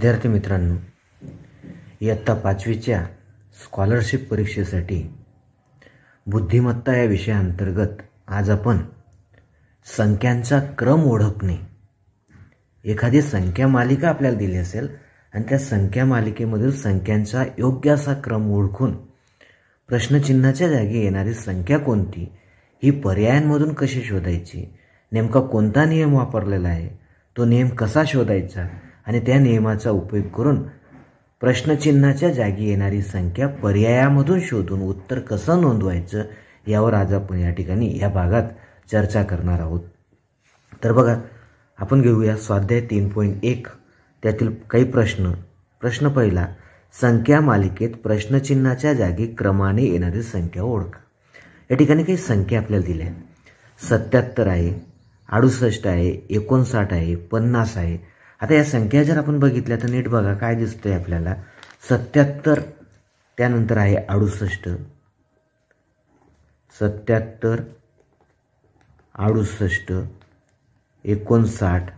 विद्यार्थी मित्रांनो इयत्ता पाचवीच्या स्कॉलरशिप परीक्षेसाठी बुद्धिमत्ता या विषयाअंतर्गत आज आपण संख्यांचा क्रम ओळखणे एखादी संख्या मालिका आपल्याला दिली असेल आणि त्या संख्या मालिकेमधील संख्यांचा योग्य असा क्रम ओळखून प्रश्नचिन्हाच्या जागी येणारी संख्या कोणती ही पर्यायांमधून कशी शोधायची नेमका कोणता नियम वापरलेला आहे तो नियम कसा शोधायचा आणि त्या नियमाचा उपयोग करून प्रश्नचिन्हाच्या जागी येणारी संख्या पर्यायामधून शोधून उत्तर कसं नोंदवायचं यावर आज आपण या ठिकाणी या भागात चर्चा करणार आहोत तर बघा आपण घेऊया स्वाध्याय तीन पॉईंट एक त्यातील काही प्रश्न प्रश्न पहिला संख्या मालिकेत प्रश्नचिन्हाच्या जागी क्रमाने येणारी संख्या ओळखा या ठिकाणी काही संख्या आपल्याला दिल्या आहेत सत्याहत्तर आहे अडुसष्ट आहे एकोणसाठ आहे पन्नास आहे आता या संख्या जर आपण बघितल्या तर नीट बघा काय दिसतंय आपल्याला सत्याहत्तर त्यानंतर आहे अडुसष्ट सत्याहत्तर अडुसष्ट एकोणसाठ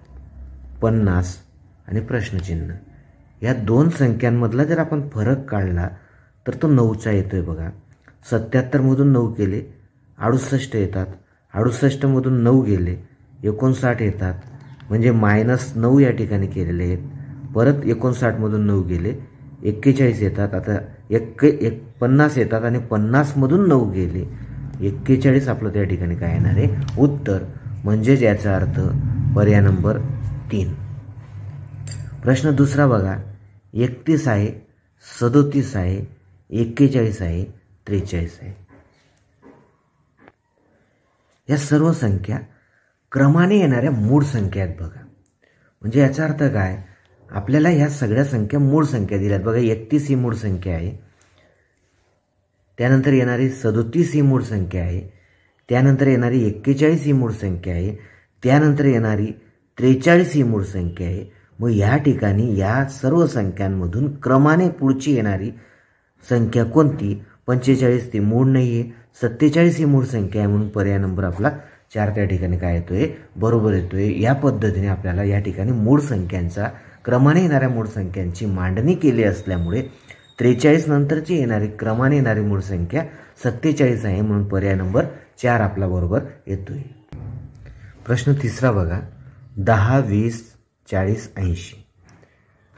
पन्नास आणि प्रश्नचिन्ह या दोन संख्यांमधला जर आपण फरक काढला तर तो नऊचा येतो आहे बघा सत्याहत्तरमधून नऊ केले अडुसष्ट येतात अडुसष्टमधून नऊ गेले एकोणसाठ येतात म्हणजे मायनस नऊ या ठिकाणी केलेले आहेत परत एकोणसाठमधून नऊ गेले एक्केचाळीस येतात आता एक्के एक पन्नास येतात आणि पन्नासमधून नऊ गेले एक्केचाळीस आपलं त्या ठिकाणी काय येणार आहे उत्तर म्हणजेच याचा अर्थ पर्याय नंबर तीन प्रश्न दुसरा बघा एकतीस आहे सदोतीस आहे एक्केचाळीस आहे त्रेचाळीस आहे या सर्व संख्या क्रमाने येणाऱ्या मूळ संख्या आहेत बघा म्हणजे याचा अर्थ काय आपल्याला ह्या सगळ्या संख्या मूळ संख्या दिल्यात बघा एकतीस ही मूळ संख्या आहे त्यानंतर येणारी सदोतीस ही मूळ संख्या आहे त्यानंतर येणारी एक्केचाळीस ही मूळ संख्या आहे त्यानंतर येणारी त्रेचाळीस ही मूळ संख्या आहे मग या ठिकाणी या सर्व संख्यांमधून क्रमाने पुढची येणारी संख्या कोणती पंचेचाळीस ती मूळ नाही आहे सत्तेचाळीस ही मूळ संख्या आहे म्हणून पर्याय नंबर आपला चार त्या ठिकाणी काय येतोय बरोबर येतोय या पद्धतीने आपल्याला या ठिकाणी मूळ संख्यांचा क्रमाने येणाऱ्या मूळ संख्यांची मांडणी केली असल्यामुळे त्रेचाळीस नंतरची येणारी क्रमाने येणारी मूळ संख्या सत्तेचाळीस आहे म्हणून पर्याय नंबर चार आपला बरोबर येतोय प्रश्न तिसरा बघा दहा वीस चाळीस ऐंशी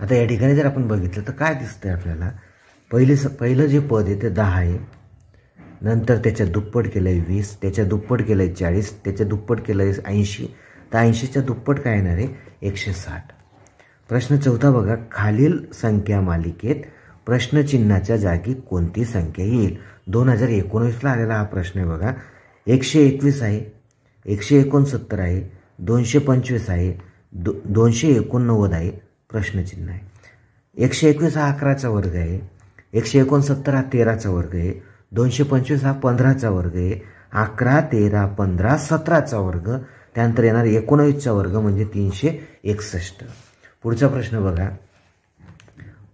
आता या ठिकाणी जर आपण बघितलं तर काय दिसतंय आपल्याला पहिले पहिलं जे पद आहे ते दहा आहे नंतर त्याच्या दुप्पट केलं आहे वीस त्याच्या दुप्पट केलं आहे चाळीस त्याच्या दुप्पट केलं आहे ऐंशी तर ऐंशीच्या दुप्पट काय येणार आहे एकशे साठ प्रश्न चौथा बघा खालील संख्या मालिकेत प्रश्नचिन्हाच्या जागी कोणती संख्या येईल दोन हजार एकोणवीसला आलेला हा प्रश्न आहे बघा एकशे एकवीस आहे एकशे एकोणसत्तर आहे दोनशे पंचवीस आहे दो दोनशे एकोणनव्वद आहे प्रश्नचिन्ह आहे एकशे एकवीस हा अकराचा वर्ग आहे एकशे एकोणसत्तर हा तेराचा वर्ग आहे दोनशे पंचवीस हा पंधराचा वर्ग आहे अकरा तेरा पंधरा सतराचा वर्ग त्यानंतर येणार एकोणवीसचा वर्ग म्हणजे तीनशे एकसष्ट पुढचा प्रश्न बघा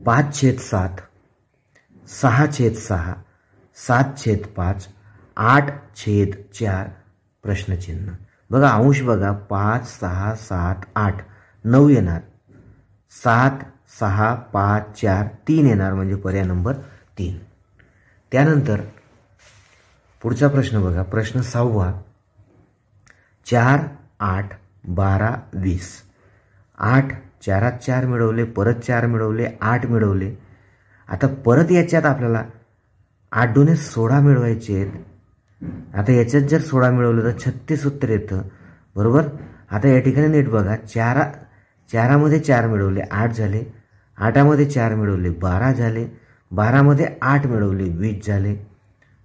पाच छेद सात सहा छेद सहा सात छेद पाच आठ छेद चार प्रश्नचिन्ह बघा अंश बघा पाच सहा सात आठ नऊ येणार सात सहा पाच चार तीन येणार म्हणजे पर्याय नंबर तीन त्यानंतर पुढचा प्रश्न बघा प्रश्न सहावा चार आठ बारा वीस आठ चारात चार मिळवले परत चार मिळवले आठ मिळवले आता परत याच्यात आपल्याला आठ दोन सोळा मिळवायचे आहेत आता याच्यात जर सोळा मिळवलं तर छत्तीस उत्तर येतं बरोबर आता या ठिकाणी नीट बघा चारा चारामध्ये चार मिळवले आठ झाले आठामध्ये चार मिळवले बारा झाले बारामध्ये आठ मिळवले वीस झाले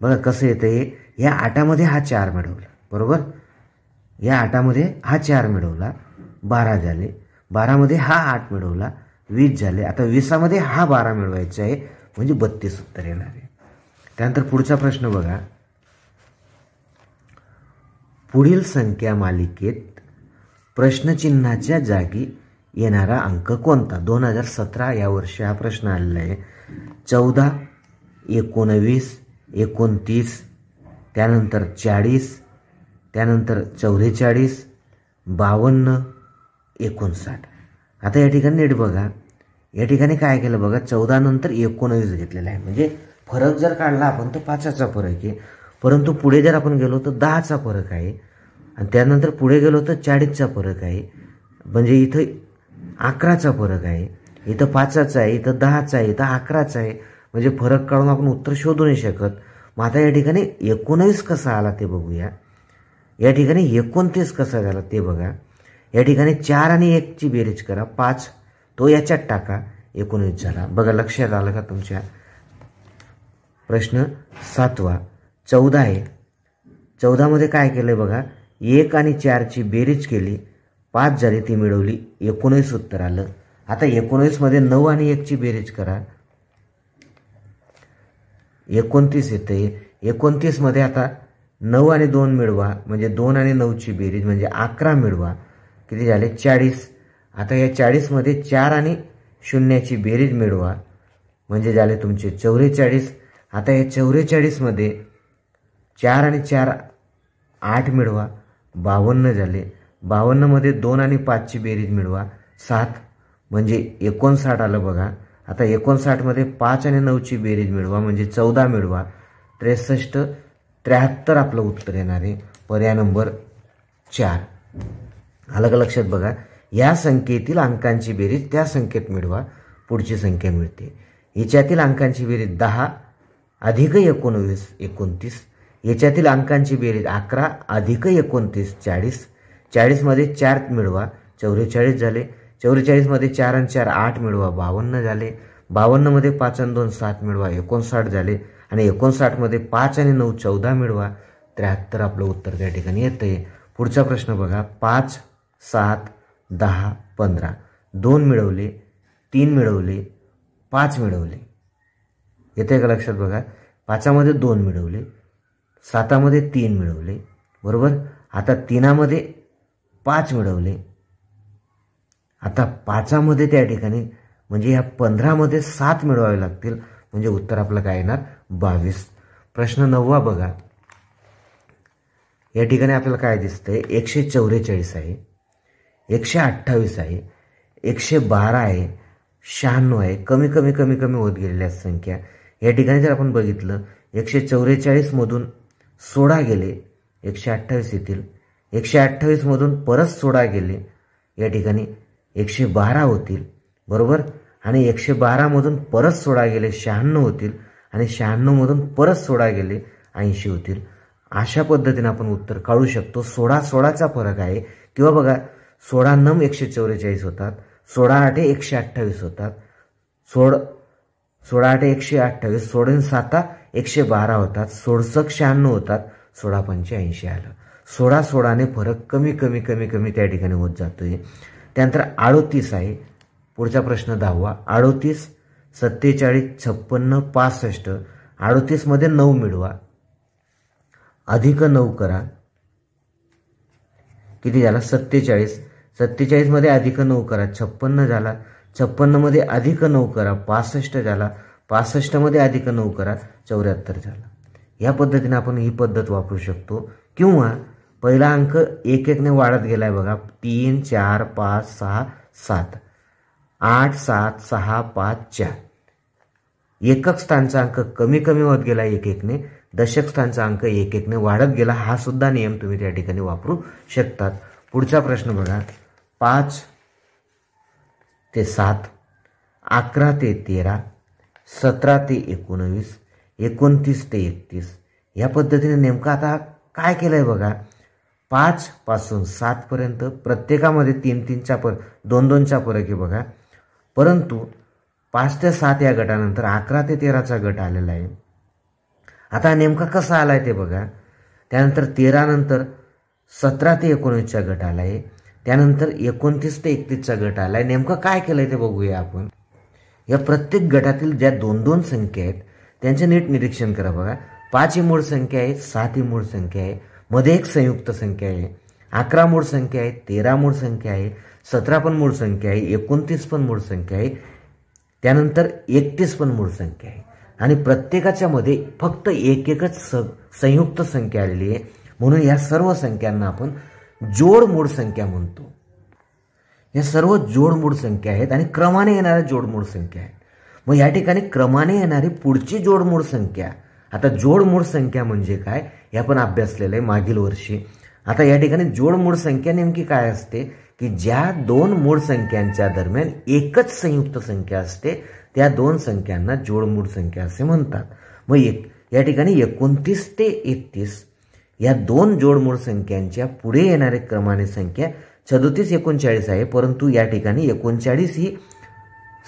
बघा कसं येतं हे या आठामध्ये हा चार मिळवला बरोबर या आठामध्ये हा चार मिळवला बारा झाले बारामध्ये हा आठ मिळवला वीस झाले आता वीसामध्ये हा बारा मिळवायचा आहे म्हणजे बत्तीस उत्तर येणार आहे त्यानंतर पुढचा प्रश्न बघा पुढील संख्या मालिकेत प्रश्नचिन्हाच्या जागी येणारा अंक कोणता दोन हजार सतरा या वर्षी हा प्रश्न आलेला आहे चौदा एकोणवीस एकोणतीस त्यानंतर चाळीस त्यानंतर चौवेचाळीस बावन्न एकोणसाठ आता या ठिकाणी नीट बघा या ठिकाणी काय केलं बघा चौदा नंतर एकोणवीस घेतलेला आहे म्हणजे फरक जर काढला आपण तर पाचाचा फरक आहे परंतु पुढे जर आपण गेलो तर दहाचा फरक आहे आणि त्यानंतर पुढे गेलो तर चाळीसचा फरक आहे म्हणजे इथं अकराचा फरक आहे इथं पाचाचं आहे इथं दहाचं आहे इथं अकराचा आहे म्हणजे फरक काढून आपण उत्तर शोधू नाही शकत मग आता या ठिकाणी एकोणवीस कसा आला ते बघूया या ठिकाणी एकोणतीस कसा झाला ते बघा या ठिकाणी चार आणि एकची बेरीज करा पाच तो याच्यात टाका एकोणीस झाला बघा लक्षात आलं का तुमच्या प्रश्न सातवा चौदा आहे चौदामध्ये काय केलं आहे बघा एक आणि चारची बेरीज केली पाच झाली ती मिळवली एकोणीस उत्तर आलं आता मध्ये नऊ आणि एकची बेरीज करा एकोणतीस येते एकोणतीसमध्ये आता नऊ आणि दोन मिळवा म्हणजे दोन आणि नऊची बेरीज म्हणजे अकरा मिळवा किती झाले चाळीस आता या चाळीसमध्ये चार आणि शून्याची बेरीज मिळवा म्हणजे झाले तुमचे चौवेचाळीस आता या चौवेचाळीसमध्ये चार आणि चार आठ मिळवा बावन्न झाले बावन्नमध्ये दोन आणि पाचची बेरीज मिळवा सात म्हणजे एकोणसाठ आलं बघा आता एकोणसाठमध्ये पाच आणि नऊची बेरीज मिळवा म्हणजे चौदा मिळवा त्रेसष्ट त्र्याहत्तर आपलं उत्तर येणार आहे पर्याय नंबर चार अलग लक्षात बघा या संख्येतील अंकांची बेरीज त्या संख्येत मिळवा पुढची संख्या मिळते याच्यातील अंकांची बेरीज दहा अधिक एकोणवीस एकोणतीस याच्यातील अंकांची बेरीज अकरा अधिक एकोणतीस चाळीस चाळीसमध्ये चार मिळवा चौवेचाळीस झाले चौवेचाळीसमध्ये चार आणि चार आठ मिळवा बावन्न झाले बावन्नमध्ये पाच आणि दोन सात मिळवा एकोणसाठ झाले आणि एकोणसाठमध्ये पाच आणि नऊ चौदा मिळवा त्र्याहत्तर आपलं उत्तर त्या ठिकाणी येतं आहे पुढचा प्रश्न बघा पाच सात दहा पंधरा दोन मिळवले तीन मिळवले पाच मिळवले आहे का लक्षात बघा पाचामध्ये दोन मिळवले सातामध्ये तीन मिळवले बरोबर आता तीनामध्ये पाच मिळवले आता पाचामध्ये त्या ठिकाणी म्हणजे या पंधरामध्ये सात मिळवावे लागतील म्हणजे उत्तर आपलं काय येणार बावीस प्रश्न नववा बघा या ठिकाणी आपल्याला काय दिसतंय एकशे चौवेचाळीस आहे एकशे अठ्ठावीस आहे एकशे बारा आहे शहाण्णव आहे कमी कमी कमी कमी होत गेलेल्या संख्या या ठिकाणी जर आपण बघितलं एकशे चौवेचाळीसमधून सोळा गेले एकशे अठ्ठावीस येतील एकशे अठ्ठावीसमधून परत सोळा गेले या ठिकाणी एकशे बारा होतील बरोबर आणि एकशे बारामधून परत सोडा गेले शहाण्णव होतील आणि शहाण्णवमधून परत सोडा गेले ऐंशी होतील अशा पद्धतीने आपण उत्तर काढू शकतो सोळा सोळाचा फरक आहे किंवा बघा सोळा नम एकशे चौवेचाळीस होतात सोळा आठे एकशे अठ्ठावीस होतात सोड सोळा आठे एकशे अठ्ठावीस सोडून साता एकशे बारा होतात सोडसक शहाण्णव होतात सोळा पंचे ऐंशी आलं सोळा सोळाने फरक कमी कमी कमी कमी त्या ठिकाणी होत जातोय त्यानंतर अडोतीस आहे पुढचा प्रश्न दहावा अडोतीस सत्तेचाळीस छप्पन्न पासष्ट अडोतीसमध्ये नऊ मिळवा अधिक नऊ करा किती झाला सत्तेचाळीस सत्तेचाळीसमध्ये अधिक नऊ करा छप्पन्न झाला छप्पन्नमध्ये अधिक नऊ करा पासष्ट झाला पासष्टमध्ये अधिक नऊ करा चौऱ्याहत्तर झाला या पद्धतीने आपण ही पद्धत वापरू शकतो किंवा पहिला अंक एक एकने वाढत गेला आहे बघा तीन चार पाच सहा सात आठ सात सहा पाच चार एकक स्थानचा अंक कमी कमी होत गेला एक एकने दशक स्थानचा अंक एक एकने वाढत गेला हा सुद्धा नियम तुम्ही त्या ठिकाणी वापरू शकतात पुढचा प्रश्न बघा पाच ते सात अकरा ते तेरा सतरा ते एकोणवीस एकोणतीस ते एकतीस या पद्धतीने नेमकं आता काय केलं आहे बघा पाचपासून सातपर्यंत प्रत्येकामध्ये तीन तीनच्या पर दोन दोनच्या फरक आहे बघा परंतु पाच ते सात या गटानंतर अकरा ते तेराचा गट आलेला आहे आता नेमका कसा आलाय ते बघा त्यानंतर तेरानंतर सतरा ते एकोणीसचा गट आला आहे त्यानंतर एकोणतीस ते एकतीसचा गट आला आहे नेमकं काय केलंय ते बघूया आपण या प्रत्येक गटातील ज्या दोन दोन संख्या आहेत त्यांचे नीट निरीक्षण करा बघा पाच ही मूळ संख्या आहे सात ही मूळ संख्या आहे मध्ये एक संयुक्त संख्या आहे अकरा मूळ संख्या आहे तेरा मूळ संख्या आहे सतरा पण मूळ संख्या आहे एकोणतीस पण मूळ संख्या आहे त्यानंतर एकतीस पण मूळ संख्या आहे आणि प्रत्येकाच्या मध्ये फक्त एक एकच संयुक्त संख्या आलेली आहे म्हणून या सर्व संख्यांना आपण जोड मूळ संख्या म्हणतो या सर्व मूळ संख्या आहेत आणि क्रमाने येणाऱ्या मूळ संख्या आहेत मग या ठिकाणी क्रमाने येणारी पुढची मूळ संख्या आता मूळ संख्या म्हणजे काय हे पण अभ्यासलेलं आहे मागील वर्षी आता या ठिकाणी जोडमूळ संख्या नेमकी काय असते की ज्या दोन मूळ संख्यांच्या दरम्यान एकच संयुक्त संख्या असते त्या दोन संख्यांना मूळ संख्या असे म्हणतात मग एक या ठिकाणी एकोणतीस ते एकतीस या दोन जोडमूळ संख्यांच्या पुढे येणारे क्रमाने संख्या सदोतीस एकोणचाळीस आहे परंतु या ठिकाणी एकोणचाळीस ही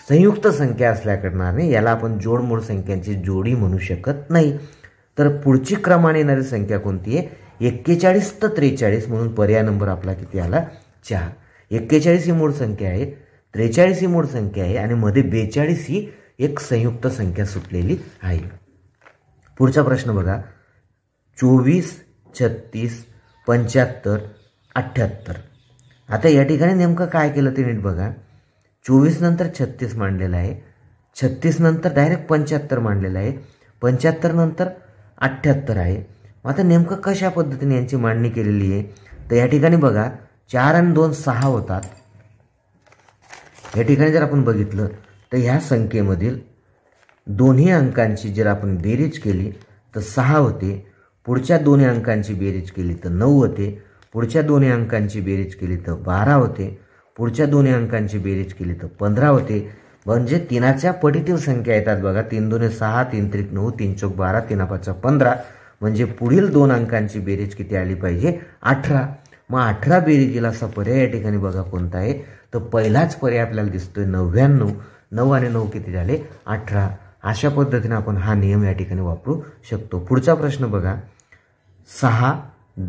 संयुक्त संख्या असल्या याला आपण जोडमूळ संख्यांची जोडी म्हणू शकत नाही तर पुढची क्रमाने येणारी संख्या कोणती आहे एक्केचाळीस तर त्रेचाळीस म्हणून पर्याय नंबर आपला किती आला चार एक्केचाळीस ही मूळ संख्या आहे त्रेचाळीस ही मूळ संख्या आहे आणि मध्ये बेचाळीस ही एक संयुक्त संख्या सुटलेली आहे पुढचा प्रश्न बघा चोवीस छत्तीस पंच्याहत्तर अठ्ठ्याहत्तर आता या ठिकाणी नेमकं काय केलं ते नीट बघा चोवीस नंतर छत्तीस मांडलेलं आहे छत्तीस नंतर डायरेक्ट पंच्याहत्तर मांडलेलं आहे पंच्याहत्तर नंतर अठ्ठ्याहत्तर आहे आता नेमकं कशा पद्धतीने यांची मांडणी केलेली आहे तर या ठिकाणी बघा चार आणि दोन सहा होतात या ठिकाणी जर आपण बघितलं तर ह्या संख्येमधील दोन्ही अंकांची जर आपण बेरीज केली तर सहा होते पुढच्या दोन्ही अंकांची बेरीज केली तर नऊ होते पुढच्या दोन्ही अंकांची बेरीज केली तर बारा होते पुढच्या दोन्ही अंकांची बेरीज केली तर पंधरा होते म्हणजे तिनाच्या पटीतील संख्या येतात बघा तीन दोन सहा तीन त्रिक नऊ तीन चौक बारा तीन पाच पंधरा म्हणजे पुढील दोन अंकांची बेरीज किती आली पाहिजे अठरा मग अठरा बेरीजला असा पर्याय या ठिकाणी बघा कोणता आहे तर पहिलाच पर्याय आपल्याला दिसतोय नव्याण्णव नऊ आणि नऊ किती झाले अठरा अशा पद्धतीने आपण हा नियम या ठिकाणी वापरू शकतो पुढचा प्रश्न बघा सहा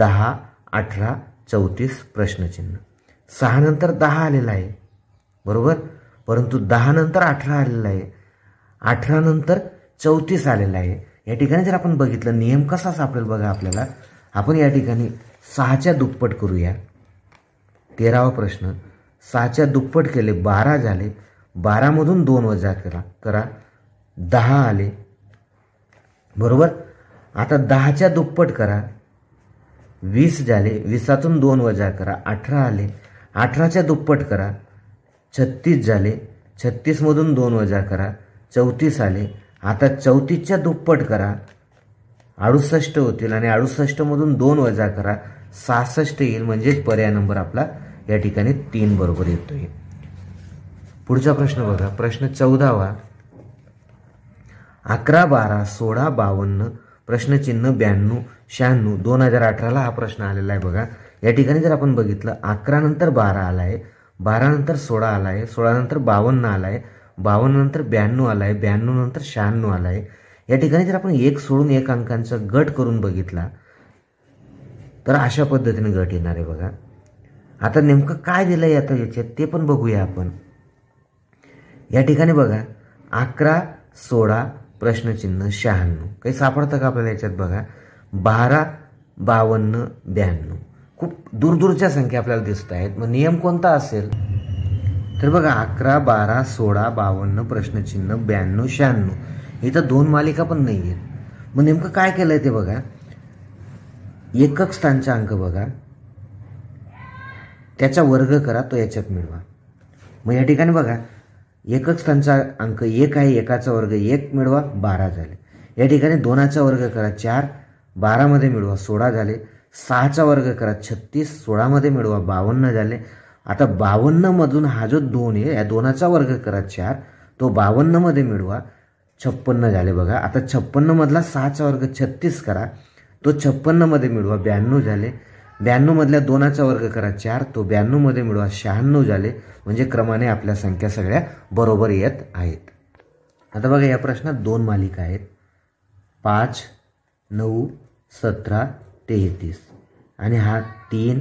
दहा अठरा चौतीस प्रश्नचिन्ह सहा नंतर दहा आलेला आहे बरोबर परंतु दहा नंतर अठरा आलेला आहे अठरा नंतर चौतीस आलेला आहे या ठिकाणी जर आपण बघितलं नियम कसा सापडेल बघा आपल्याला आपण या ठिकाणी सहाच्या दुप्पट करूया तेरावा प्रश्न सहाच्या दुप्पट केले बारा झाले बारामधून दोन वजा करा करा दहा आले बरोबर आता दहाच्या दुप्पट करा वीस झाले वीसातून दोन वजा करा अठरा आले अठराच्या दुप्पट करा छत्तीस झाले छत्तीसमधून दोन वजा करा चौतीस आले आता चौतीसच्या दुप्पट करा अडुसष्ट होतील आणि अडुसष्टमधून दोन वजा करा सहासष्ट येईल म्हणजेच पर्याय नंबर आपला या ठिकाणी तीन बरोबर येतोय पुढचा प्रश्न बघा प्रश्न चौदावा अकरा बारा सोळा बावन्न प्रश्नचिन्ह ब्याण्णव शहाण्णव दोन हजार अठराला हा प्रश्न आलेला आहे बघा या ठिकाणी जर आपण बघितलं अकरा नंतर बारा आला आहे नंतर सोळा आला आहे नंतर बावन्न आला आहे नंतर ब्याण्णव आला आहे नंतर शहाण्णव आला आहे या ठिकाणी जर आपण एक सोडून एक अंकांचा गट करून बघितला तर अशा पद्धतीने गट येणार आहे बघा आता नेमकं काय दिलं आहे आता याच्यात ते पण बघूया आपण या ठिकाणी बघा अकरा सोळा प्रश्नचिन्ह शहाण्णव काही सापडतं का आपल्याला याच्यात बघा बारा बावन्न ब्याण्णव खूप दूरदूरच्या संख्या आपल्याला दिसत आहेत मग नियम कोणता असेल तर बघा अकरा बारा सोळा बावन्न प्रश्नचिन्ह ब्याण्णव शहाण्णव इथं दोन मालिका पण नाही आहेत मग नेमकं काय केलं आहे ते बघा एकक स्थानचा अंक बघा त्याचा वर्ग करा तो याच्यात मिळवा मग या ठिकाणी बघा एकक स्थानचा अंक एक आहे एकाचा वर्ग एक मिळवा बारा झाले या ठिकाणी दोनाचा वर्ग करा चार बारामध्ये मिळवा सोळा झाले सहाचा वर्ग करा छत्तीस सोळामध्ये मिळवा बावन्न झाले आता बावन्नमधून हा जो दोन आहे या दोनाचा वर्ग करा चार तो बावन्नमध्ये मिळवा छप्पन्न झाले बघा आता छप्पन्नमधला सहाचा वर्ग छत्तीस करा तो छप्पन्नमध्ये मिळवा ब्याण्णव झाले ब्याण्णवमधल्या दोनाचा वर्ग करा चार तो ब्याण्णवमध्ये मिळवा शहाण्णव झाले म्हणजे क्रमाने आपल्या संख्या सगळ्या बरोबर येत आहेत आता बघा या प्रश्नात दोन मालिका आहेत पाच नऊ सतरा तेहतीस आणि हा तीन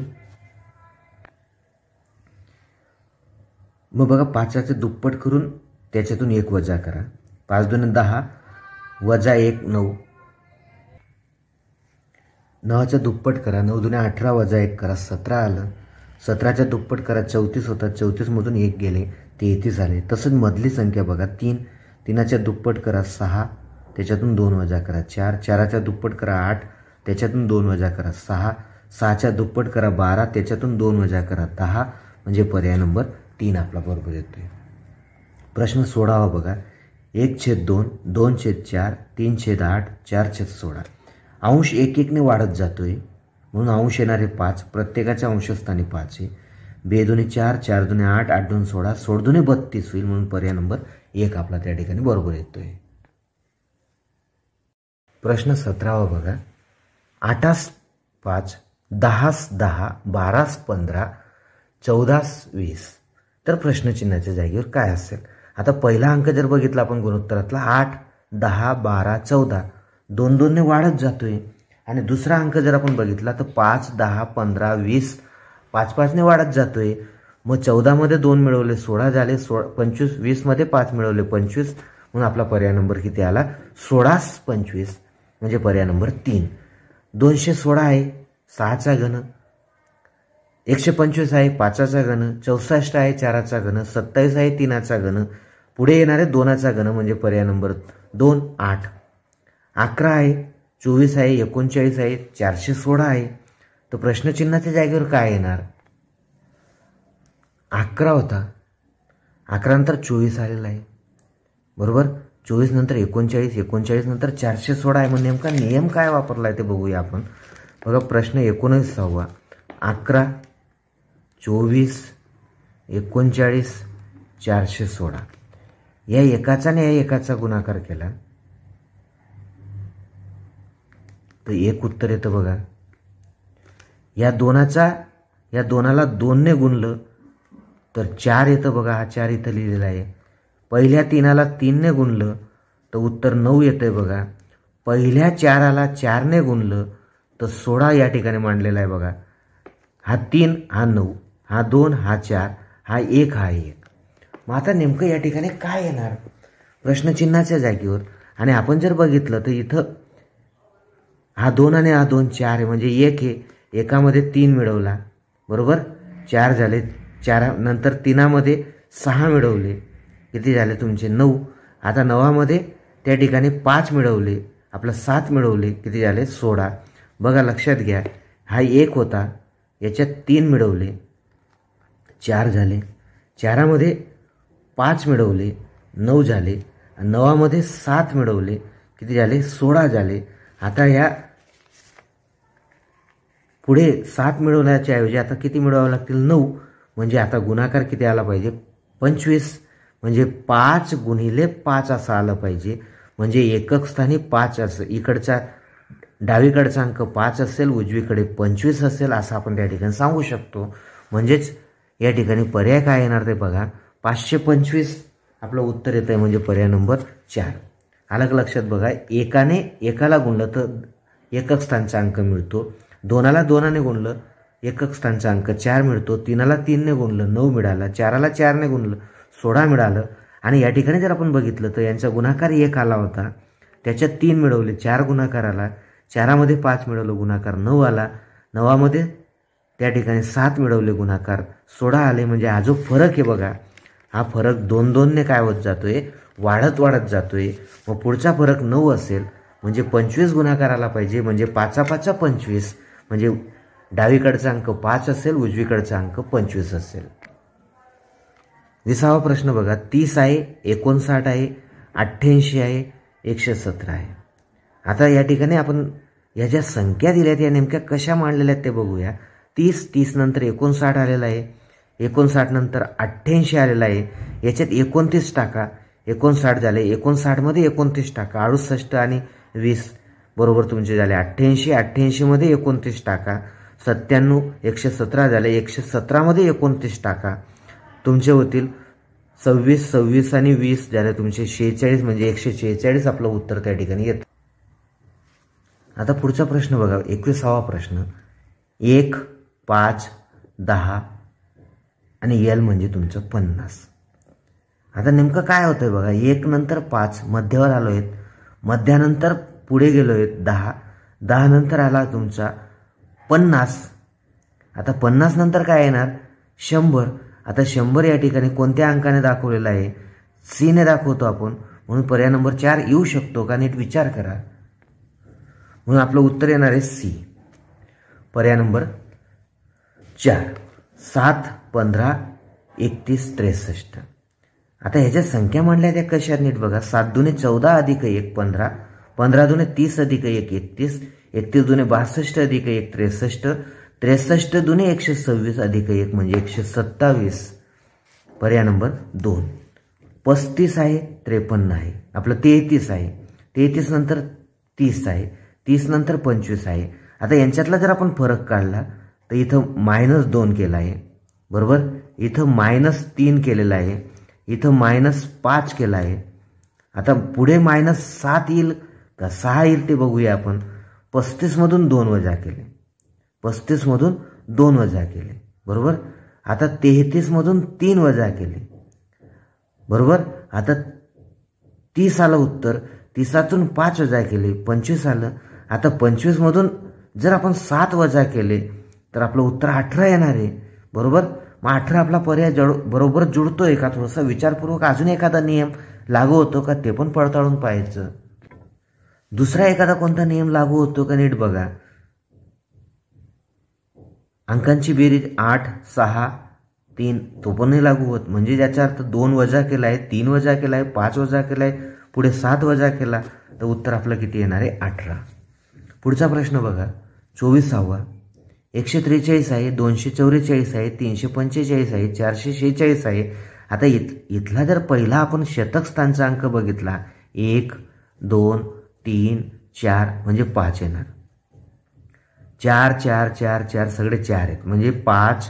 मग बघा पाचाचं दुप्पट करून त्याच्यातून एक वजा करा पाच दोन दहा वजा एक नऊ नवाचा दुप्पट करा नऊ दोन अठरा वजा एक करा सतरा आलं सतराच्या दुप्पट करा चौतीस होता चौतीसमधून एक गेले तेहतीस आले तसंच मधली संख्या बघा तीन तीनाच्या दुप्पट करा सहा त्याच्यातून दोन वजा करा चार चाराच्या दुप्पट करा आठ त्याच्यातून दोन वजा करा सहा सहाच्या दुप्पट करा बारा त्याच्यातून दोन वजा करा दहा म्हणजे पर्याय नंबर तीन आपला बरोबर येतोय प्रश्न सोडावा बघा एक छेद दोन दोन छेद चार तीन छेद आठ चार छेद सोळा अंश एक एकने वाढत जातोय म्हणून अंश येणारे पाच प्रत्येकाच्या अंशस्थानी पाच आहे बे दोन्ही चार चार दुने आठ आठ दोन सोळा सोळ दोन्ही बत्तीस होईल म्हणून पर्याय नंबर एक आपला त्या ठिकाणी बरोबर येतोय प्रश्न सतरावा बघा आठास पाच दहास दहा बारास पंधरा चौदास वीस तर प्रश्नचिन्हाच्या जागेवर काय असेल आता पहिला अंक जर बघितला आपण गुणोत्तरातला आठ दहा बारा चौदा दोन दोनने वाढत जातोय आणि दुसरा अंक जर आपण बघितला तर पाच दहा पंधरा वीस पाच पाचने वाढत जातोय मग चौदामध्ये दोन मिळवले सोळा झाले सो पंचवीस वीसमध्ये पाच मिळवले पंचवीस म्हणून आपला पर्याय नंबर किती आला सोळास पंचवीस म्हणजे पर्याय नंबर तीन दोनशे सोळा आहे सहाचा घन एकशे पंचवीस आहे पाचाचा घन चौसष्ट आहे चाराचा घन सत्तावीस आहे तीनाचा घन पुढे येणारे दोनाचा घन म्हणजे पर्याय नंबर दोन आठ अकरा आहे चोवीस आहे एकोणचाळीस आहे चारशे सोळा आहे तर प्रश्नचिन्हाच्या जागेवर काय येणार अकरा होता अकरानंतर चोवीस आलेला आहे बरोबर चोवीस नंतर एकोणचाळीस एकोणचाळीस नंतर चारशे सोळा आहे मग नेमका नियम काय वापरला आहे ते बघूया आपण बघा प्रश्न सहावा अकरा चोवीस एकोणचाळीस चारशे सोळा या एकाचा आणि या एकाचा गुणाकार केला तर एक उत्तर येतं बघा या दोनाचा या दोनाला दोनने गुणलं तर चार येतं बघा हा चार इथं लिहिलेला आहे पहिल्या तीनाला तीनने गुणलं तर उत्तर नऊ येतं बघा पहिल्या चाराला चारने गुणलं तर सोळा या ठिकाणी मांडलेला आहे बघा हा तीन हा नऊ हा दोन हा चार हा एक हा एक मग आता नेमकं या ठिकाणी काय येणार प्रश्नचिन्हाच्या जागेवर आणि आपण जर बघितलं तर इथं हा दोन आणि हा दोन चार आहे म्हणजे एक हे एकामध्ये तीन मिळवला बरोबर चार झाले चारा नंतर तीनामध्ये सहा मिळवले किती झाले तुमचे नऊ आता नवामध्ये त्या ठिकाणी पाच मिळवले आपलं सात मिळवले किती झाले सोळा बघा लक्षात घ्या हा एक होता याच्यात तीन मिळवले चार झाले चारामध्ये पाच मिळवले नऊ झाले नवामध्ये सात मिळवले किती झाले सोळा झाले आता या पुढे सात मिळवण्याच्या ऐवजी आता किती मिळवावं लागतील नऊ म्हणजे आता गुणाकार किती आला पाहिजे पंचवीस म्हणजे पाच गुणिले पाच असं आलं पाहिजे म्हणजे एकक स्थानी पाच असं इकडचा डावीकडचा अंक पाच असेल उजवीकडे पंचवीस असेल असं आपण त्या ठिकाणी सांगू शकतो म्हणजेच या ठिकाणी पर्याय काय येणार ते बघा पाचशे पंचवीस आपलं उत्तर येतं आहे म्हणजे पर्याय नंबर चार अलग लक्षात बघा एकाने एकाला गुणलं तर एकक स्थानचा अंक मिळतो दोनाला दोनाने गुणलं एकक स्थानचा अंक चार मिळतो तीनाला तीनने गुणलं नऊ मिळाला चाराला चारने गुणलं सोळा मिळालं आणि या ठिकाणी जर आपण बघितलं तर यांचा गुणाकार एक आला होता त्याच्यात तीन मिळवले चार गुन्हाकार आला चारामध्ये पाच मिळवलं गुणाकार नऊ आला नवामध्ये त्या ठिकाणी सात मिळवले गुन्हाकार सोळा आले म्हणजे हा जो फरक आहे बघा हा फरक दोन दोनने काय होत जातोय वाढत वाढत जातोय आहे पुढचा फरक नऊ असेल म्हणजे पंचवीस गुन्हाकार आला पाहिजे म्हणजे पाचा पाचा पंचवीस म्हणजे डावीकडचा अंक पाच असेल उजवीकडचा अंक पंचवीस असेल विसावा प्रश्न बघा तीस आहे एकोणसाठ आहे अठ्ठ्याऐंशी आहे एकशे सतरा आहे आता या ठिकाणी आपण या ज्या संख्या दिल्या आहेत या नेमक्या कशा मांडलेल्या आहेत ते बघूया तीस तीस नंतर एकोणसाठ आलेलं आहे एकोणसाठ नंतर अठ्ठ्याऐंशी आलेला आहे याच्यात एकोणतीस टाका एकोणसाठ झाले एकोणसाठमध्ये एकोणतीस टाका अडुसष्ट आणि वीस बरोबर तुमचे झाले अठ्ठ्याऐंशी अठ्ठ्याऐंशीमध्ये एकोणतीस टाका सत्त्याण्णव एकशे सतरा झाले एकशे सतरामध्ये एकोणतीस टाका तुमचे होतील सव्वीस सव्वीस आणि वीस झाले तुमचे शेहेचाळीस म्हणजे एकशे शेहेचाळीस आपलं उत्तर त्या ठिकाणी येत आता पुढचा प्रश्न बघा एकविसावा प्रश्न एक पाच दहा आणि एल म्हणजे तुमचं पन्नास आता नेमकं काय होतंय बघा एक नंतर पाच मध्यावर आलो आहेत मध्यानंतर पुढे गेलो आहेत दहा दहा नंतर आला तुमचा पन्नास आता पन्नास नंतर काय येणार शंभर आता शंभर या ठिकाणी कोणत्या अंकाने दाखवलेला आहे सीने दाखवतो आपण म्हणून पर्याय नंबर चार येऊ शकतो का नीट विचार करा म्हणून आपलं उत्तर येणार आहे सी पर्याय नंबर चार सात पंधरा एकतीस त्रेसष्ट आता ह्याच्या संख्या म्हणल्या त्या कशा नीट बघा सात दुने चौदा अधिक एक पंधरा पंधरा दुने तीस अधिक एक एकतीस एकतीस दुने बासष्ट अधिक एक त्रेसष्ट त्रेसष्ट दुने एकशे सव्वीस अधिक एक म्हणजे एकशे सत्तावीस पर्याय नंबर दोन पस्तीस आहे त्रेपन्न आहे आपलं तेहतीस आहे तेहतीस नंतर तीस आहे तीस नंतर पंचवीस आहे आता यांच्यातला जर आपण फरक काढला तर इथं मायनस दोन केला आहे बरोबर इथं मायनस तीन केलेलं आहे इथं मायनस पाच केला आहे आता पुढे मायनस सात येईल का सहा येईल ते बघूया आपण पस्तीसमधून दोन वजा केले पस्तीसमधून दोन वजा केले बरोबर आता मधून तीन वजा केले बरोबर आता तीस आलं उत्तर तिसातून पाच वजा केले पंचवीस आलं आता मधून जर आपण सात वजा केले तर आपलं उत्तर अठरा येणार आहे बरोबर मग अठरा आपला पर्याय जड बरोबर जुळतो एका का थोडासा विचारपूर्वक अजून एखादा नियम लागू होतो का ते पण पडताळून पाहायचं दुसरा एखादा कोणता नियम लागू होतो का नीट बघा अंकांची बेरीज आठ सहा तीन तो पण नाही लागू होत म्हणजे ज्याचा अर्थ दोन वजा केला आहे तीन वजा केला आहे पाच वजा केला आहे पुढे सात वजा केला तर उत्तर आपलं किती येणार आहे अठरा पुढचा प्रश्न बघा चोवीसावा एकशे त्रेचाळीस आहे दोनशे चौवेचाळीस आहे तीनशे पंचेचाळीस आहे चारशे शेहेचाळीस आहे आता इथ इथला जर पहिला आपण शतक अंक बघितला एक दोन तीन चार म्हणजे पाच येणार चार चार चार चार सगळे चार आहेत म्हणजे पाच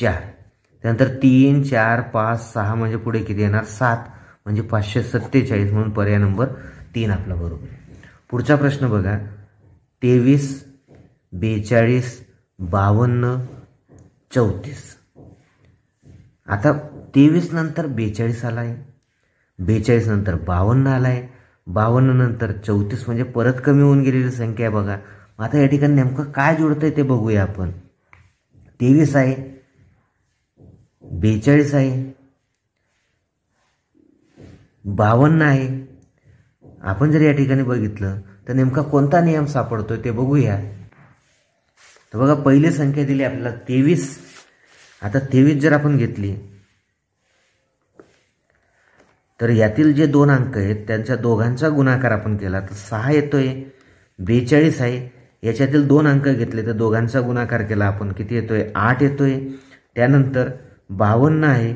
चार त्यानंतर तीन चार पाच सहा म्हणजे पुढे किती येणार सात म्हणजे पाचशे सत्तेचाळीस म्हणून पर्याय नंबर तीन आपला बरोबर पुढचा प्रश्न बघा तेवीस बेचाळीस बावन्न चौतीस आता तेवीस नंतर बेचाळीस आला आहे बेचाळीस नंतर बावन्न आला आहे बावन्न नंतर चौतीस म्हणजे परत कमी होऊन गेलेली संख्या आहे बघा आता या ठिकाणी नेमकं काय जुळतंय ते बघूया आपण तेवीस आहे बेचाळीस आहे बावन्न आहे आपण जर या ठिकाणी बघितलं तर नेमका कोणता नियम सापडतोय ते बघूया तर बघा पहिली संख्या दिली आपल्याला तेवीस आता तेवीस जर आपण घेतली तर यातील जे दोन अंक आहेत त्यांच्या दोघांचा गुणाकार आपण केला तर सहा येतोय बेचाळीस आहे याच्यातील दोन अंक घेतले तर दोघांचा गुणाकार केला आपण किती येतोय आठ येतोय त्यानंतर बावन्न आहे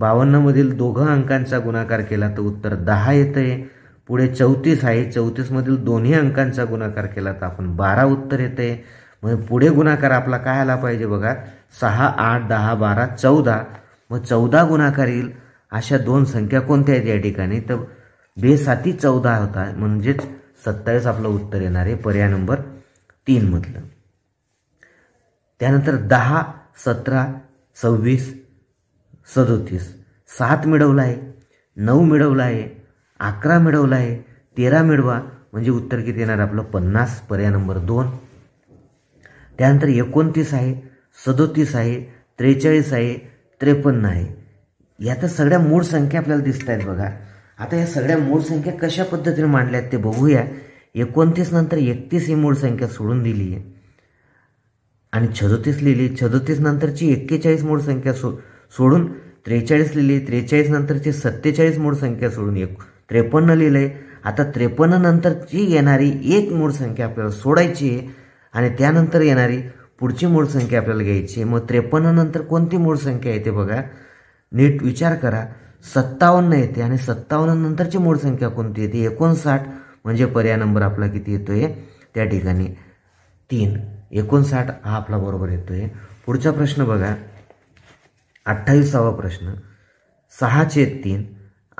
बावन्नमधील दोघं अंकांचा गुणाकार केला तर उत्तर दहा येतं आहे पुढे चौतीस आहे चौतीसमधील दोन्ही अंकांचा गुणाकार केला तर आपण बारा उत्तर येतं आहे म्हणजे पुढे गुणाकार आपला काय आला पाहिजे बघा सहा आठ दहा बारा चौदा मग चौदा गुणाकार येईल अशा दोन संख्या कोणत्या आहेत या ठिकाणी तर बेसाती चौदा होता म्हणजेच सत्तावीस आपलं उत्तर येणार आहे पर्याय नंबर तीनमधलं त्यानंतर दहा सतरा सव्वीस सदोतीस सात मिळवला आहे नऊ मिळवला आहे अकरा मिळवला आहे तेरा मिळवा म्हणजे उत्तर किती येणार आपलं पन्नास पर्याय नंबर दोन त्यानंतर एकोणतीस आहे सदोतीस आहे त्रेचाळीस आहे त्रेपन्न आहे या तर सगळ्या मूळ संख्या आपल्याला दिसत आहेत बघा आता या सगळ्या मूळ संख्या कशा पद्धतीने मांडल्या आहेत ते बघूया एकोणतीस नंतर एकतीस ही मूळ संख्या सोडून दिली आहे आणि छदोतीस लिहिली छदोतीस नंतरची एक्केचाळीस मूळ संख्या सो सोडून त्रेचाळीस लिहिली त्रेचाळीस नंतरची सत्तेचाळीस मूळ संख्या सोडून एक त्रेपन्न लिहिलं आहे आता त्रेपन्न नंतरची येणारी एक मूळ संख्या आपल्याला सोडायची आहे आणि त्यानंतर येणारी पुढची मूळ संख्या आपल्याला घ्यायची आहे मग त्रेपन्न नंतर कोणती मूळ संख्या येते बघा नीट विचार करा सत्तावन्न येते आणि सत्तावन्न नंतरची मूळ संख्या कोणती येते एकोणसाठ म्हणजे पर्याय नंबर आपला किती येतोय त्या ठिकाणी तीन एकोणसाठ हा आपला बरोबर येतोय पुढचा प्रश्न बघा अठ्ठावीसावा प्रश्न सहा छेद तीन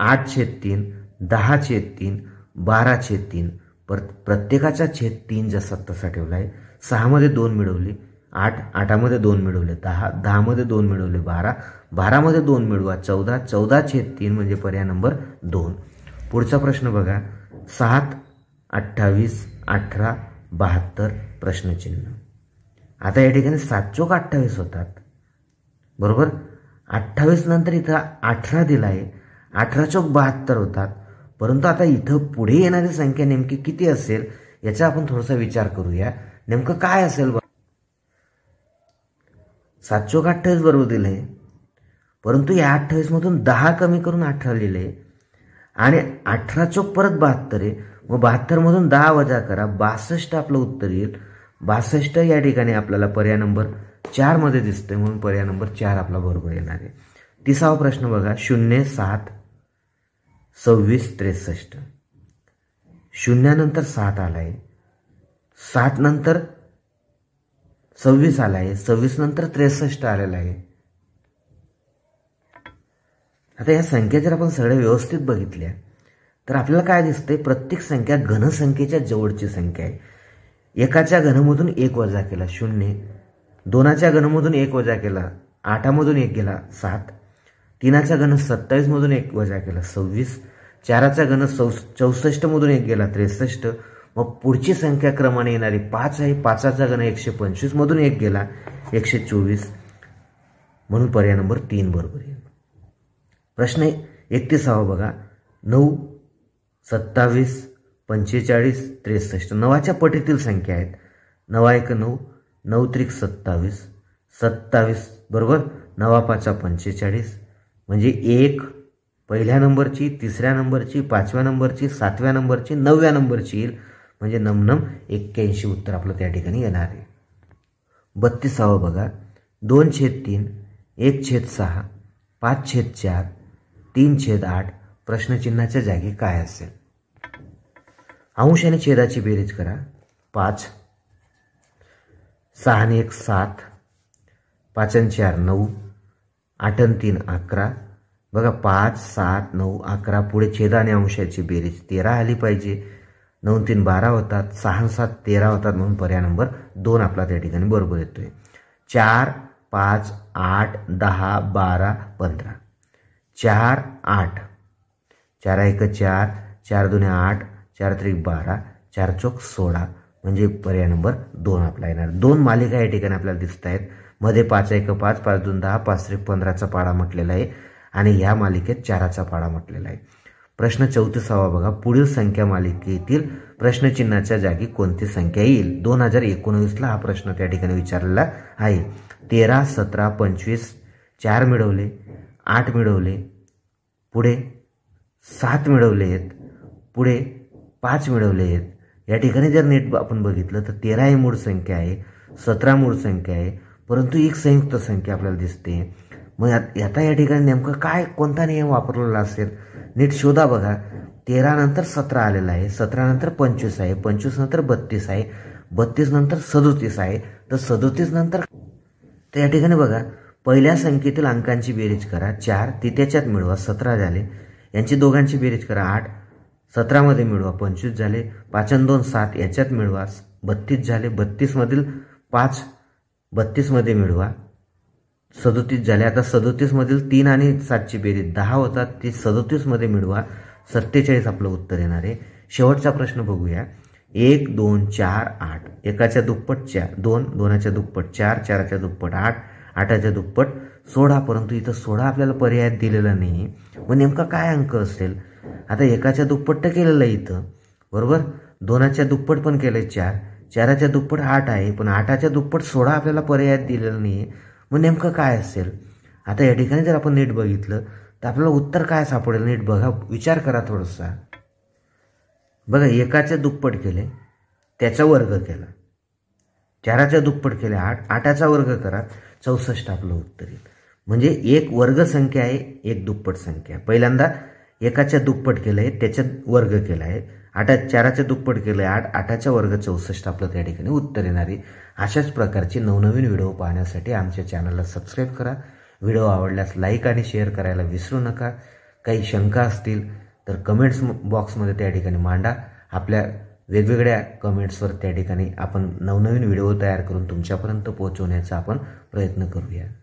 आठ छेद तीन दहा छेद तीन बारा छेद तीन पर प्रत्येकाचा छेद तीन तीनचा सत्ताचा ठेवला आहे सहामध्ये दोन मिळवले आठ आठामध्ये दोन मिळवले दहा दहामध्ये दोन मिळवले बारा बारामध्ये दोन मिळवा चौदा चौदा छेद तीन म्हणजे पर्याय नंबर दोन पुढचा प्रश्न बघा सात अठ्ठावीस अठरा बहात्तर प्रश्नचिन्ह आता या ठिकाणी सात चोक अठ्ठावीस होतात बरोबर अठ्ठावीस नंतर इथं अठरा दिला आहे अठरा चोक बहात्तर होतात परंतु आता इथं पुढे येणारी संख्या नेमकी किती असेल याचा आपण थोडासा विचार करूया नेमकं काय असेल बरं सात चोक अठ्ठावीस बरोबर दिलंय परंतु या मधून दहा कमी करून अठरा लिहिले आणि अठरा चौक परत बहात्तर आहे मग मधून दहा वजा करा बासष्ट आपलं उत्तर येईल बासष्ट या ठिकाणी आपल्याला पर्याय नंबर चार मध्ये दिसतोय म्हणून पर्याय नंबर चार आपला बरोबर येणार आहे तिसावा प्रश्न बघा शून्य सात सव्वीस त्रेसष्ट शून्यानंतर सात आला आहे सात नंतर सव्वीस आला आहे सव्वीस नंतर त्रेसष्ट आलेला आहे आता या संख्या जर आपण सगळ्या व्यवस्थित बघितल्या तर आपल्याला काय दिसतंय प्रत्येक संख्या घनसंख्येच्या जवळची संख्या आहे एकाच्या घनमधून एक वजा केला शून्य दोनाच्या घनमधून एक वजा केला आठामधून एक गेला सात तीनाचा घन सत्तावीसमधून एक वजा केला सव्वीस चाराचा घन चौ चौसष्टमधून एक गेला त्रेसष्ट मग पुढची संख्या क्रमाने येणारी पाच आहे पाचाचा गण एकशे पंचवीसमधून एक गेला एकशे चोवीस म्हणून पर्याय नंबर तीन बरोबर येईल प्रश्न एकतीसावा बघा नऊ सत्तावीस पंचेचाळीस त्रेसष्ट नवाच्या पटीतील संख्या आहेत नवा एक नऊ नऊ त्रिक सत्तावीस सत्तावीस बरोबर नवा पाचा पंचेचाळीस म्हणजे एक पहिल्या नंबरची तिसऱ्या नंबरची पाचव्या नंबरची सातव्या नंबरची नवव्या नंबरची येईल म्हणजे नमनम एक्क्याऐंशी उत्तर आपलं त्या ठिकाणी येणार आहे बत्तीसावं बघा दोन छेद तीन एक छेद सहा पाच छेद चार तीन छेद आठ प्रश्नचिन्हाच्या जागी काय असेल अंश आणि छेदाची बेरीज करा पाच सहा आणि एक सात पाच चार नऊ आठ तीन अकरा बघा पाच सात नऊ अकरा पुढे छेद आणि अंशाची बेरीज तेरा आली पाहिजे नऊ तीन बारा होतात सहा सात तेरा होतात म्हणून पर्याय नंबर दोन आपला त्या ठिकाणी बरोबर येतोय चार पाच आठ दहा बारा पंधरा चार आठ चार एक चार चार दोन आठ चार त्रिक बारा चार चौक सोळा म्हणजे पर्याय नंबर दोन आपला येणार दोन मालिका या ठिकाणी आपल्याला दिसत आहेत मध्ये पाच एक पाच पाच दोन दहा पाच त्रिक पंधराचा पाडा म्हटलेला आहे आणि ह्या मालिकेत चाराचा पाडा म्हटलेला आहे प्रश्न चौतीसावा बघा पुढील संख्या मालिकेतील प्रश्नचिन्हाच्या जागी कोणती संख्या येईल दोन हजार एकोणवीसला हा प्रश्न त्या ठिकाणी विचारलेला आहे तेरा सतरा पंचवीस चार मिळवले आठ मिळवले पुढे सात मिळवले आहेत पुढे पाच मिळवले आहेत या ठिकाणी जर नीट आपण बघितलं तर तेरा ही मूळ संख्या आहे सतरा मूळ संख्या आहे परंतु एक संयुक्त संख्या आपल्याला दिसते मग आता या ठिकाणी नेमकं काय कोणता नियम वापरलेला असेल नीट शोधा बघा तेरा नंतर सतरा आलेला आहे सतरा नंतर पंचवीस आहे पंचवीस नंतर बत्तीस आहे बत्तीस नंतर सदोतीस आहे तर सदोतीस नंतर तर या ठिकाणी बघा पहिल्या संख्येतील अंकांची बेरीज करा चार ती त्याच्यात मिळवा सतरा झाले यांची दोघांची बेरीज करा आठ सतरामध्ये मिळवा पंचवीस झाले पाचन दोन सात याच्यात मिळवा बत्तीस झाले बत्तीसमधील पाच बत्तीसमध्ये मिळवा सदोतीस झाले आता सदोतीसमधील तीन आणि सातची बेरीज दहा होतात ती सदोतीसमध्ये मिळवा सत्तेचाळीस आपलं उत्तर येणार आहे शेवटचा प्रश्न बघूया एक दोन चार आठ एकाच्या दुप्पट चार दोन दोनाच्या दुप्पट चार चाराच्या दुप्पट आठ आठाच्या दुप्पट सोडा परंतु इथं सोडा आपल्याला पर्याय दिलेला नाही मग नेमका काय अंक असेल आता एकाच्या दुप्पट तर केलेलं आहे इथं बरोबर दोनाच्या दुप्पट पण केलं आहे चार चाराच्या दुप्पट आठ आहे पण आठाच्या दुप्पट सोडा आपल्याला पर्याय दिलेला नाही आहे मग नेमकं काय असेल आता या ठिकाणी जर आपण नीट बघितलं तर आपल्याला उत्तर काय सापडेल नीट बघा विचार करा थोडंसा बघा एकाच्या दुप्पट केले त्याचा वर्ग केला चाराच्या दुप्पट केले आठ आठाचा वर्ग करा चौसष्ट आपलं उत्तर येईल म्हणजे एक वर्ग संख्या आहे एक दुप्पट संख्या आहे पहिल्यांदा एकाच्या दुप्पट केलं आहे त्याच्यात वर्ग केला आहे आठा चाराच्या दुप्पट केलं आहे आठ आठाच्या वर्ग चौसष्ट आपलं त्या ठिकाणी उत्तर येणार आहे अशाच प्रकारची नवनवीन व्हिडिओ पाहण्यासाठी आमच्या चॅनलला सबस्क्राईब करा व्हिडिओ आवडल्यास लाईक आणि शेअर करायला विसरू नका काही शंका असतील तर कमेंट्स बॉक्समध्ये त्या ठिकाणी मांडा आपल्या वेगवेगळ्या कमेंट्सवर त्या ठिकाणी आपण नवनवीन व्हिडिओ तयार करून तुमच्यापर्यंत पोहोचवण्याचा आपण प्रयत्न करूया